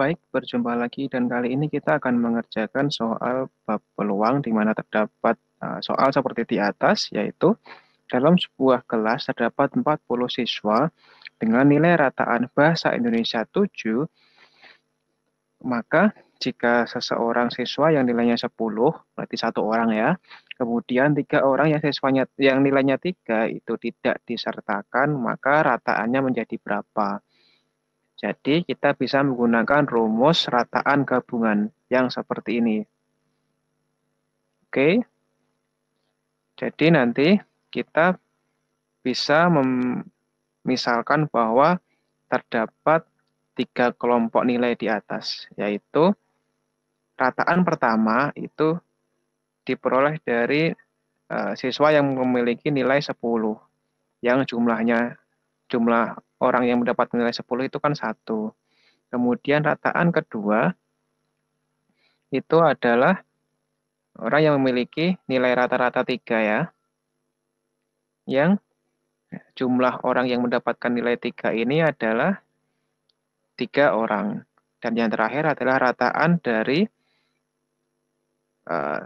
Baik, berjumpa lagi dan kali ini kita akan mengerjakan soal bab peluang di mana terdapat eh, soal seperti di atas yaitu dalam sebuah kelas terdapat 40 siswa dengan nilai rataan bahasa Indonesia 7 maka jika seseorang siswa yang nilainya 10 berarti satu orang ya kemudian tiga orang yang siswanya yang nilainya tiga itu tidak disertakan maka rataannya menjadi berapa jadi kita bisa menggunakan rumus rataan gabungan yang seperti ini. Oke. Jadi nanti kita bisa memisalkan bahwa terdapat tiga kelompok nilai di atas, yaitu rataan pertama itu diperoleh dari eh, siswa yang memiliki nilai 10 yang jumlahnya jumlah orang yang mendapat nilai 10 itu kan satu. Kemudian rataan kedua itu adalah orang yang memiliki nilai rata-rata tiga ya. Yang jumlah orang yang mendapatkan nilai tiga ini adalah tiga orang. Dan yang terakhir adalah rataan dari uh,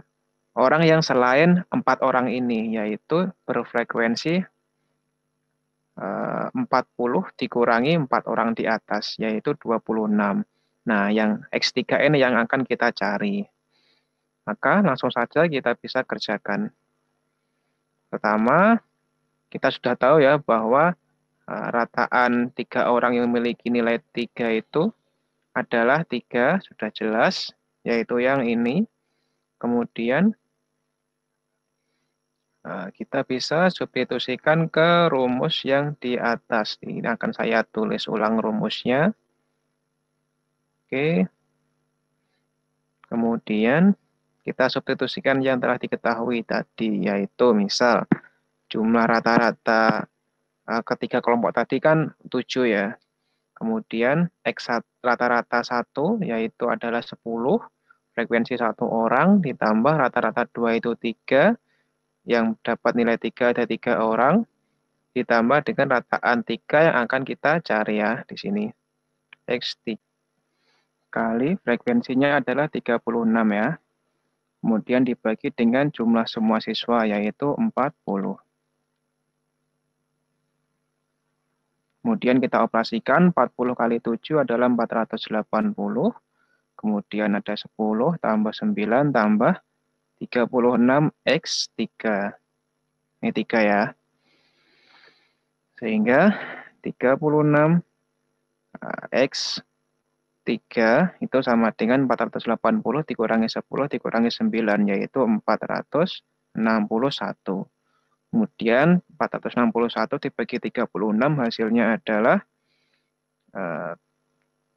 orang yang selain empat orang ini, yaitu berfrekuensi eh, 40 dikurangi 4 orang di atas, yaitu 26. Nah, yang X3N yang akan kita cari. Maka langsung saja kita bisa kerjakan. Pertama, kita sudah tahu ya bahwa e, rataan tiga orang yang memiliki nilai 3 itu adalah tiga sudah jelas, yaitu yang ini. Kemudian Nah, kita bisa substitusikan ke rumus yang di atas. Ini akan saya tulis ulang rumusnya. Oke. Kemudian kita substitusikan yang telah diketahui tadi, yaitu misal jumlah rata-rata eh, ketiga kelompok tadi kan 7 ya. Kemudian X rata-rata 1 yaitu adalah 10, frekuensi satu orang ditambah rata-rata 2 itu 3, yang dapat nilai 3 ada 3 orang ditambah dengan rataan 3 yang akan kita cari ya di sini. X3 kali frekuensinya adalah 36 ya. Kemudian dibagi dengan jumlah semua siswa yaitu 40. Kemudian kita operasikan 40 kali 7 adalah 480. Kemudian ada 10 tambah 9 tambah 36X 3. Ini 3 ya. Sehingga 36 X 3 itu sama dengan 480 dikurangi 10 dikurangi 9 yaitu 461. Kemudian 461 dibagi 36 hasilnya adalah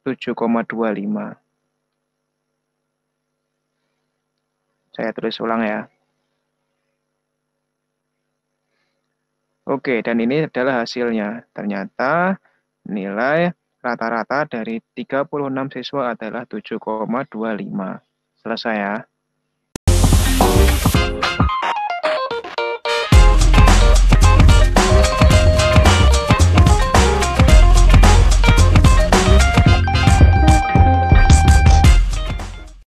7,25. Eh, Saya tulis ulang ya. Oke, dan ini adalah hasilnya. Ternyata nilai rata-rata dari 36 siswa adalah 7,25. Selesai ya.